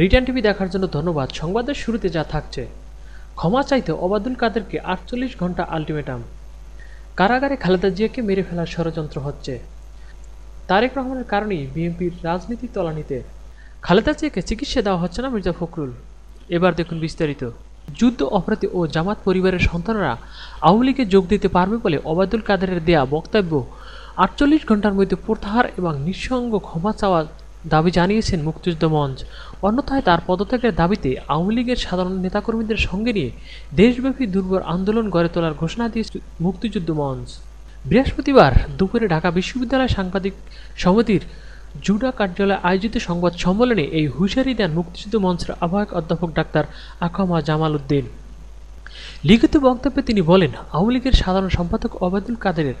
return TV দেখার জন্য ধন্যবাদ সংবাদের শুরুতে যা থাকছে ক্ষমা চাইতে অবাদুল কাদেরকে আটচল্লিশ ঘন্টা আলটিমেটাম কারাগারে খালেদা জিয়াকে মেরে ফেলার ষড়যন্ত্র হচ্ছে তারেক রহমানের কারণেই বিএনপির রাজনীতি তলানিতে খালেদা জিয়াকে চিকিৎসা দেওয়া হচ্ছে না মির্জা ফখরুল এবার দেখুন বিস্তারিত যুদ্ধ অপরাধী ও জামাত পরিবারের সন্তানরা আওয়ামী লীগে যোগ দিতে পারবে বলে অবাদুল কাদেরের দেয়া বক্তব্য আটচল্লিশ ঘন্টার মধ্যে প্রত্যাহার এবং নিঃসঙ্গ ক্ষমা চাওয়ার দাবি জানিয়েছেন মুক্তিযুদ্ধ মঞ্চ অন্যথায় তার পদত্যাগের দাবিতে আওয়ামী লীগের সাধারণ নেতাকর্মীদের সঙ্গে নিয়ে দেশব্যাপী দুর্বল আন্দোলন গড়ে তোলার ঘোষণা দিয়েছে মুক্তিযুদ্ধ মঞ্চ বৃহস্পতিবার দুপুরে ঢাকা বিশ্ববিদ্যালয় সাংবাদিক সমিতির জুডা কার্যালয়ে আয়োজিত সংবাদ সম্মেলনে এই হুঁশিয়ারি দেন মুক্তিযুদ্ধ মঞ্চের আহ্বায়ক অধ্যাপক ডাক্তার আকামা জামাল উদ্দিন লিখিত বক্তব্যে তিনি বলেন আওয়ামী লীগের সাধারণ সম্পাদক অবায়দুল কাদেরের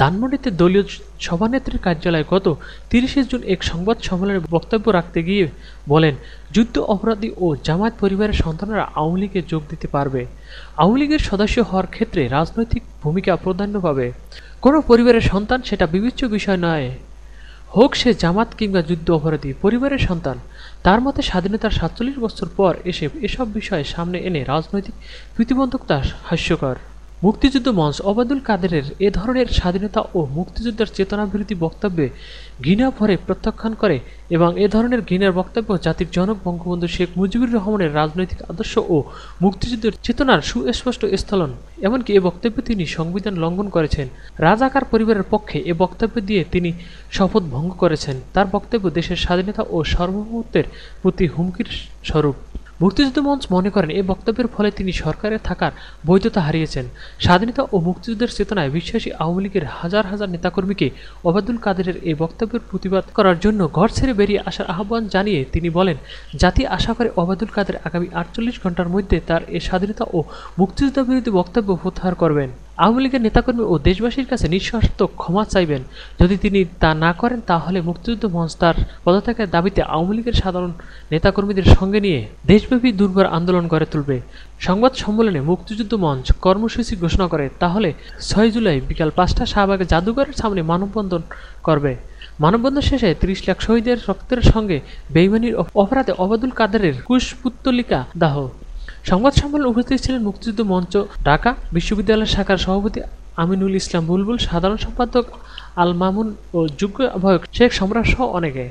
ধানমন্ডিতে দলীয় সভানেত্রীর কার্যালয়ে গত তিরিশে জুন এক সংবাদ সম্মেলনে বক্তব্য রাখতে গিয়ে বলেন যুদ্ধ অপরাধী ও জামায়াত পরিবারের সন্তানরা আওয়ামী লীগে যোগ দিতে পারবে আওয়ামী লীগের সদস্য হওয়ার ক্ষেত্রে রাজনৈতিক ভূমিকা প্রাধান্য পাবে কোনো পরিবারের সন্তান সেটা বিবেচ্য বিষয় নয় হোক সে জামাত কিংবা যুদ্ধ অপরাধী পরিবারের সন্তান তার মতে স্বাধীনতার সাতচল্লিশ বছর পর এসে এসব বিষয়ে সামনে এনে রাজনৈতিক প্রতিবন্ধকতা হাস্যকর মুক্তিযুদ্ধ মঞ্চ অবাদুল কাদেরের এ ধরনের স্বাধীনতা ও মুক্তিযুদ্ধের চেতনাবিরোধী বক্তব্যে ঘৃণা ভরে প্রত্যাখ্যান করে এবং এ ধরনের ঘৃণার বক্তব্য জাতির জনক বঙ্গবন্ধু শেখ মুজিবুর রহমানের রাজনৈতিক আদর্শ ও মুক্তিযুদ্ধের চেতনার সুস্পষ্ট স্থলন এমনকি এ বক্তব্যে তিনি সংবিধান লঙ্ঘন করেছেন রাজাকার পরিবারের পক্ষে এ বক্তব্য দিয়ে তিনি শপথ ভঙ্গ করেছেন তার বক্তব্য দেশের স্বাধীনতা ও সার্বভৌমত্বের প্রতি হুমকির স্বরূপ মুক্তিযুদ্ধ মঞ্চ মনে করেন এই বক্তব্যের ফলে তিনি সরকারে থাকার বৈধতা হারিয়েছেন স্বাধীনতা ও মুক্তিযুদ্ধের চেতনায় বিশ্বাসী আওয়ামী লীগের হাজার হাজার নেতাকর্মীকে ওবায়দুল কাদেরের এই বক্তব্যের প্রতিবাদ করার জন্য ঘর ছেড়ে বেরিয়ে আসার আহ্বান জানিয়ে তিনি বলেন জাতি আশা করে ওবায়দুল কাদের আগামী আটচল্লিশ ঘন্টার মধ্যে তার এই স্বাধীনতা ও মুক্তিযুদ্ধ বিরোধী বক্তব্য প্রত্যাহার করবেন আওয়ামী লীগের নেতাকর্মী ও দেশবাসীর কাছে নিঃস্বার্থ ক্ষমা চাইবেন যদি তিনি তা না করেন তাহলে মুক্তিযুদ্ধ মঞ্চ তার পদত্যাগের দাবিতে আওয়ামী লীগের সাধারণ নেতাকর্মীদের সঙ্গে নিয়ে দেশব্যাপী দুর্বার আন্দোলন গড়ে তুলবে সংবাদ সম্মেলনে মুক্তিযুদ্ধ মঞ্চ কর্মসূচি ঘোষণা করে তাহলে ছয় জুলাই বিকাল পাঁচটা শাহবাগে জাদুঘরের সামনে মানববন্ধন করবে মানববন্ধন শেষে ত্রিশ লাখ শহীদের রক্তের সঙ্গে বেইমানির অপরাধে অবাদুল কাদেরের কুশপুত্তলিকা দাহ সংবাদ সম্মেলনে উপস্থিত ছিলেন মুক্তিযুদ্ধ মঞ্চ ঢাকা বিশ্ববিদ্যালয় শাখার সভাপতি আমিনুল ইসলাম বুলবুল সাধারণ সম্পাদক আল মামুন ও যোগ্য আহ্বায়ক শেখ সম্রাট সহ অনেকে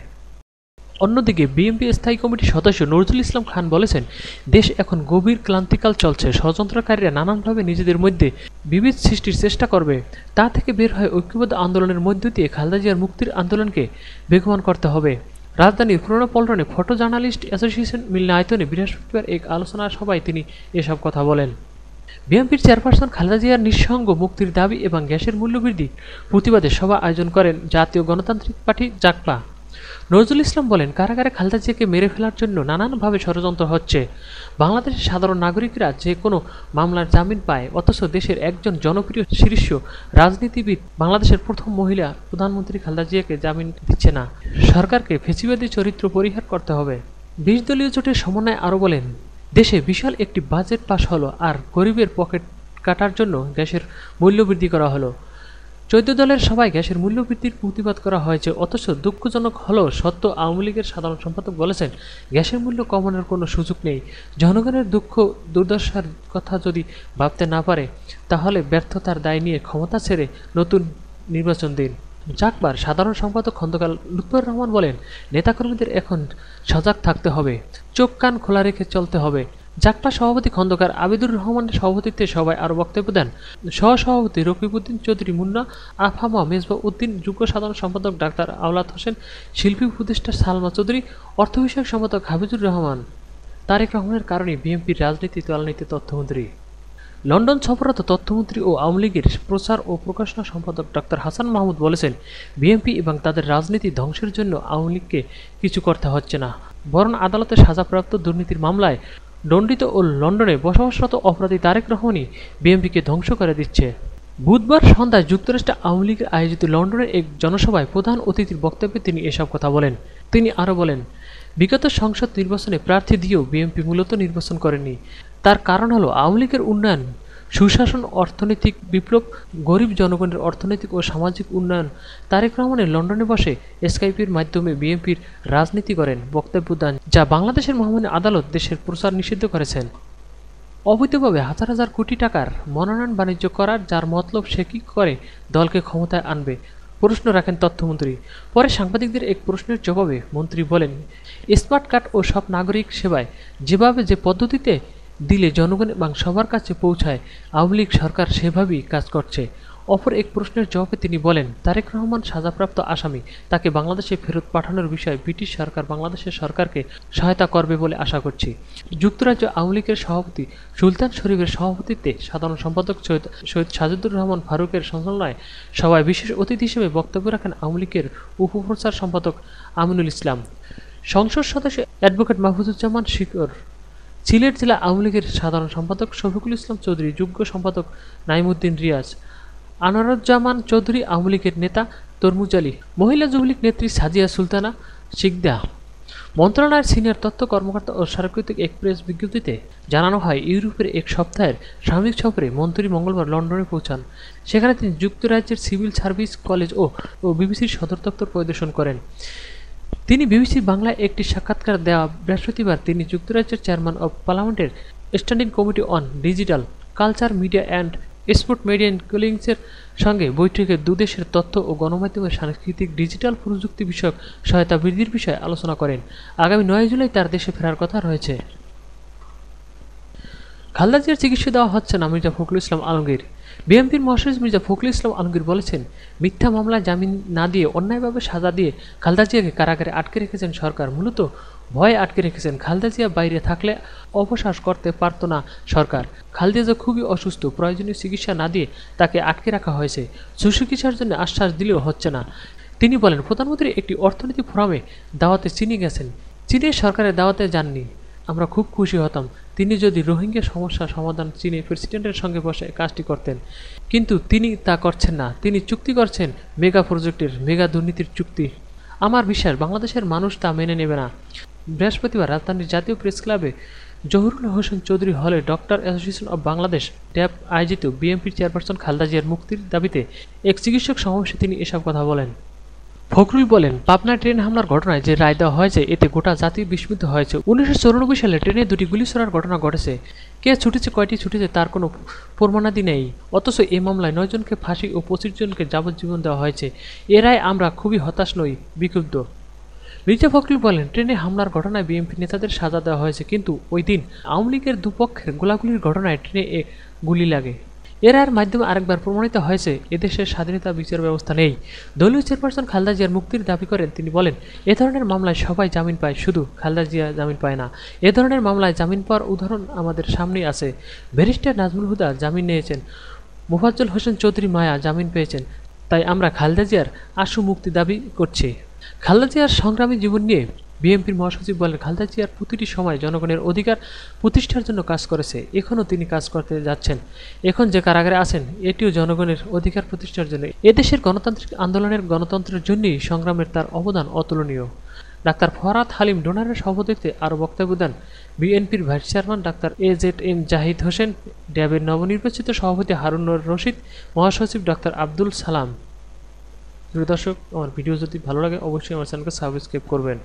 অন্যদিকে বিএনপি স্থায়ী কমিটির সদস্য নজরুল ইসলাম খান বলেছেন দেশ এখন গভীর ক্লান্তিকাল চলছে ষড়যন্ত্রকারীরা নানানভাবে নিজেদের মধ্যে বিবিধ সৃষ্টির চেষ্টা করবে তা থেকে বের হয় ঐক্যবদ্ধ আন্দোলনের মধ্য দিয়ে খালেদা জিয়ার মুক্তির আন্দোলনকে বেগমান করতে হবে রাজধানীর পুরনো পল্টনে ফটো জার্নালিস্ট অ্যাসোসিয়েশন মিলনায়তনে বৃহস্পতিবার এক আলোচনা সভায় তিনি এসব কথা বলেন বিএনপির চেয়ারপারসন খালেদা জিয়ার নিঃসঙ্গ মুক্তির দাবি এবং গ্যাসের মূল্যবৃদ্ধি প্রতিবাদে সভা আয়োজন করেন জাতীয় গণতান্ত্রিক পার্টি জাকপা নজরুল ইসলাম বলেন কারাগারে খালেদা জিয়াকে মেরে ফেলার জন্য নানানভাবে ষড়যন্ত্র হচ্ছে বাংলাদেশের সাধারণ নাগরিকরা যে কোনো মামলার জামিন পায় অথচ দেশের একজন জনপ্রিয় শীর্ষ রাজনীতিবিদ বাংলাদেশের প্রথম মহিলা প্রধানমন্ত্রী খালেদা জিয়াকে জামিন দিচ্ছে না সরকারকে ফেঁচিবাদী চরিত্র পরিহার করতে হবে বিশ দলীয় জোটের সমন্বয় আরও বলেন দেশে বিশাল একটি বাজেট পাশ হলো আর গরিবের পকেট কাটার জন্য গ্যাসের মূল্য বৃদ্ধি করা হলো চৌদ্দ দলের সভায় গ্যাসের মূল্য বৃদ্ধির প্রতিবাদ করা হয়েছে অথচ দুঃখজনক হলেও সত্য আওয়ামী লীগের সাধারণ সম্পাদক বলেছেন গ্যাসের মূল্য কমানোর কোনো সুযোগ নেই জনগণের দুঃখ দুর্দশার কথা যদি ভাবতে না পারে তাহলে ব্যর্থতার দায় নিয়ে ক্ষমতা ছেড়ে নতুন নির্বাচন দিন চাকবার সাধারণ সম্পাদক খন্দকার লুৎফর রহমান বলেন নেতাকর্মীদের এখন সজাগ থাকতে হবে চোখ কান খোলা রেখে চলতে হবে জাকপা সভাপতি খন্দকার আবিদুর রহমানের সভাপতিত্বে সভায় আরও বক্তব্য দেন সহসভাপতি রকিবউদ্দিন চৌধুরী মুন্না আফামা মেজবা উদ্দিন যুগ্ম সাধারণ সম্পাদক ডাক্তার আওলাদ হোসেন শিল্পী উপদেষ্টা সালমা চৌধুরী অর্থ বিষয়ক সম্পাদক হাবিজুর রহমান তারেক রহমানের কারণে বিএনপির রাজনীতি তলানীতি তথ্যমন্ত্রী লন্ডন সফররত তথ্যমন্ত্রী ও আওয়ামী লীগের প্রচার ও প্রকাশনা সম্পাদক ডক্টর হাসান মাহমুদ বলেছেন বিএনপি এবং তাদের রাজনীতি ধ্বংসের জন্য আওয়ামী লীগকে কিছু করতে হচ্ছে না বরং আদালতে সাজাপ্রাপ্ত দুর্নীতির মামলায় দণ্ডিত ও লন্ডনে বসবাসরত অপরাধী তারেক রহমানই বিএনপিকে ধ্বংস করে দিচ্ছে বুধবার সন্ধ্যায় যুক্তরাষ্ট্র আওয়ামী লীগের আয়োজিত লন্ডনের এক জনসভায় প্রধান অতিথির বক্তব্যে তিনি এসব কথা বলেন তিনি আরও বলেন বিগত সংসদ নির্বাচনে প্রার্থী দিয়েও বিএনপি মূলত নির্বাচন করেনি তার কারণ হলো আওয়ামী লীগের উন্নয়ন সুশাসন অর্থনৈতিক বিপ্লব গরিব জনগণের অর্থনৈতিক ও সামাজিক উন্নয়ন তারেক রহমানের লন্ডনে বসে এসকাইপির মাধ্যমে বিএনপির রাজনীতি করেন বক্তব্য দান যা বাংলাদেশের মহামানী আদালত দেশের প্রচার নিষিদ্ধ করেছেন অবৈধভাবে হাজার হাজার কোটি টাকার মনোনয়ন বাণিজ্য করার যার মতলব সে কী করে দলকে ক্ষমতায় আনবে প্রশ্ন রাখেন তথ্যমন্ত্রী পরে সাংবাদিকদের এক প্রশ্নের জবাবে মন্ত্রী বলেন স্মার্ট কার্ড ও সব নাগরিক সেবায় যেভাবে যে পদ্ধতিতে দিলে জনগণ এবং সবার কাছে পৌঁছায় আওয়ামী লীগ সরকার সেভাবেই কাজ করছে অপর এক প্রশ্নের জবাবে তিনি বলেন তারেক রহমান সাজাপ্রাপ্ত আসামি তাকে বাংলাদেশে ফেরত পাঠানোর বিষয়ে ব্রিটিশ সরকার বাংলাদেশের সরকারকে সহায়তা করবে বলে আশা করছি যুক্তরাজ্য আওয়ামী লীগের সভাপতি সুলতান শরীফের সভাপতিত্বে সাধারণ সম্পাদক সৈয়দ সৈয়দ সাজিদুর রহমান ফারুকের সঞ্চালনায় সভায় বিশেষ অতিথি হিসেবে বক্তব্য রাখেন আওয়ামী লীগের উপপ্রচার সম্পাদক আমিনুল ইসলাম সংসদ সদস্য অ্যাডভোকেট মাহফুজুজ্জামান শিকর সিলেট জেলা আওয়ামী লীগের সাধারণ সম্পাদক শফিকুল ইসলাম চৌধুরী যোগ্য সম্পাদক নাইমুদ্দিন রিয়াজ আনারুজ্জামান চৌধুরী আওয়ামী লীগের নেতা তরমুজ আলী মহিলা যুবলীগ নেত্রী সাজিয়া সুলতানা শিকদা মন্ত্রণালয়ের সিনিয়র তথ্য কর্মকর্তা ও সাংস্কৃতিক এক প্রেস বিজ্ঞপ্তিতে জানানো হয় ইউরোপের এক সপ্তাহের সামরিক সফরে মন্ত্রী মঙ্গলবার লন্ডনে পৌঁছান সেখানে তিনি যুক্তরাজ্যের সিভিল সার্ভিস কলেজ ও বিবিসির সদর দপ্তর পরিদর্শন করেন তিনি বিবিসি বাংলায় একটি সাক্ষাৎকার দেওয়া বৃহস্পতিবার তিনি যুক্তরাজ্যের চেয়ারম্যান অব পার্লামেন্টের standing committee on digital culture media and sport media কুলিংসের সঙ্গে বৈঠকে দুদেশের তথ্য ও গণমাধ্যমের সাংস্কৃতিক ডিজিটাল প্রযুক্তি বিষয়ক সহায়তা বৃদ্ধির বিষয়ে আলোচনা করেন আগামী নয় জুলাই তার দেশে ফেরার কথা রয়েছে খালদা জিয়ার চিকিৎসা দেওয়া হচ্ছে না মির্জা ফখরুল ইসলাম আলমগীর বিএনপির মহাসচিব মির্জা ফখরুল ইসলাম আলমগীর বলেছেন মিথ্যা মামলা জামিন না দিয়ে অন্যায়ভাবে সাজা দিয়ে খালদা জিয়াকে কারাগারে আটকে রেখেছেন সরকার মূলত ভয়ে আটকে রেখেছেন খালদা জিয়া বাইরে থাকলে অপশ্বাস করতে পারত না সরকার খালদা জিয়া খুবই অসুস্থ প্রয়োজনীয় চিকিৎসা না দিয়ে তাকে আটকে রাখা হয়েছে সুচিকিৎসার জন্য আশ্বাস দিলেও হচ্ছে না তিনি বলেন প্রধানমন্ত্রী একটি অর্থনৈতিক ফোরামে দাওয়াতে চিনি গেছেন চীনের সরকারের দাওয়াতে যাননি আমরা খুব খুশি হতাম তিনি যদি রোহিঙ্গা সমস্যা সমাধান চীনের প্রেসিডেন্টের সঙ্গে বসে কাজটি করতেন কিন্তু তিনি তা করছেন না তিনি চুক্তি করছেন মেগা প্রজেক্টের মেগা দুর্নীতির চুক্তি আমার বিশ্বাস বাংলাদেশের মানুষ তা মেনে নেবে না বৃহস্পতিবার রাজধানীর জাতীয় প্রেস ক্লাবে জহুরুল হোসেন চৌধুরী হলে doctor association of Bangladesh DAB আয়োজিত বিএনপির চেয়ারপারসন খালদা জিয়ার মুক্তির দাবিতে এক চিকিৎসক সমাবেশে তিনি এসব কথা বলেন ফখরুল বলেন পাবনা ট্রেন হামলার ঘটনায় যে রায় দেওয়া হয়েছে এতে গোটা জাতি বিস্মিত হয়েছে উনিশশো সালে ট্রেনে দুটি গুলি ছড়ার ঘটনা ঘটেছে কে ছুটেছে কয়টি ছুটেছে তার কোনো প্রমাণাদি নেই অথচ এ মামলায় নয়জনকে ফাঁসি ও পঁচিশ জনকে যাবজ্জীবন দেওয়া হয়েছে এ রায় আমরা খুবই হতাশ নই বিক্ষুব্ধ মির্জা ফখরুল বলেন ট্রেনে হামলার ঘটনায় বিএনপি নেতাদের সাজা দেওয়া হয়েছে কিন্তু ওই দিন আওয়ামী লীগের দুপক্ষের গোলাগুলির ঘটনায় ট্রেনে গুলি লাগে এরার মাধ্যমে আরেকবার প্রমাণিত হয়েছে এদেশের স্বাধীনতা বিচার ব্যবস্থা নেই দলীয় চেয়ারপারসন খালদা জিয়ার মুক্তির দাবি করেন তিনি বলেন এ ধরনের মামলায় সবাই জামিন পায় শুধু খালদা জিয়া জামিন পায় না এ ধরনের মামলায় জামিন পাওয়ার উদাহরণ আমাদের সামনেই আছে ব্যারিস্টার নাজমুল হুদা জামিন নিয়েছেন মোফাজ্জল হোসেন চৌধুরী মায়া জামিন পেয়েছেন তাই আমরা খালদা জিয়ার আশু মুক্তি দাবি করছি খালদা জিয়ার সংগ্রামী জীবন নিয়ে বিএনপির মহাসচিব বলেন খালেদা জিয়ার প্রতিটি সময় জনগণের অধিকার প্রতিষ্ঠার জন্য কাজ করেছে এখনও তিনি কাজ করতে যাচ্ছেন এখন যে কারাগারে আছেন এটিও জনগণের অধিকার প্রতিষ্ঠার জন্য এদেশের গণতান্ত্রিক আন্দোলনের গণতন্ত্রের জন্যই সংগ্রামের তার অবদান অতুলনীয় ডাক্তার ফরাত হালিম ডোনারের সভাপতিত্বে আরও বক্তব্য দেন বিএনপির ভাইস চেয়ারম্যান ডাক্তার A Z M Zahid Hossain ড্যাবের নবনির্বাচিত সভাপতি হারুনুর রশিদ মহাসচিব ডাক্তার আব্দুল সালাম প্রিয় দর্শক আমার ভিডিও যদি ভালো লাগে অবশ্যই আমার চ্যানেলকে সাবস্ক্রাইব করবেন